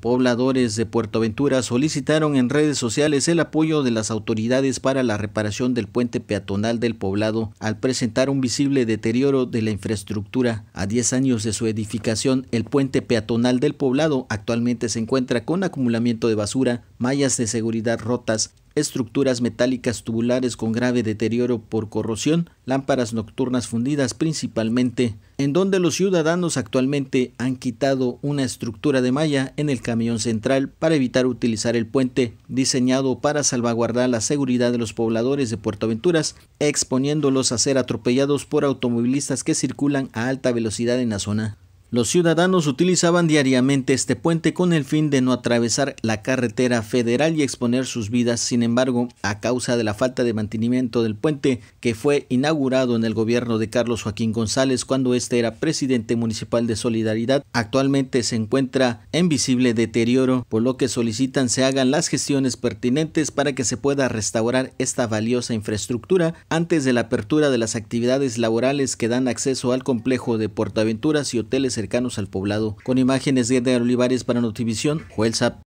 Pobladores de Puerto Ventura solicitaron en redes sociales el apoyo de las autoridades para la reparación del puente peatonal del poblado al presentar un visible deterioro de la infraestructura. A 10 años de su edificación, el puente peatonal del poblado actualmente se encuentra con acumulamiento de basura, mallas de seguridad rotas, estructuras metálicas tubulares con grave deterioro por corrosión, lámparas nocturnas fundidas principalmente, en donde los ciudadanos actualmente han quitado una estructura de malla en el camión central para evitar utilizar el puente diseñado para salvaguardar la seguridad de los pobladores de Puerto Aventuras, exponiéndolos a ser atropellados por automovilistas que circulan a alta velocidad en la zona. Los ciudadanos utilizaban diariamente este puente con el fin de no atravesar la carretera federal y exponer sus vidas. Sin embargo, a causa de la falta de mantenimiento del puente que fue inaugurado en el gobierno de Carlos Joaquín González cuando este era presidente municipal de Solidaridad, actualmente se encuentra en visible deterioro, por lo que solicitan se hagan las gestiones pertinentes para que se pueda restaurar esta valiosa infraestructura antes de la apertura de las actividades laborales que dan acceso al complejo de Aventuras y hoteles al poblado. Con imágenes de Edgar Olivares para Notivisión, Joel Zap.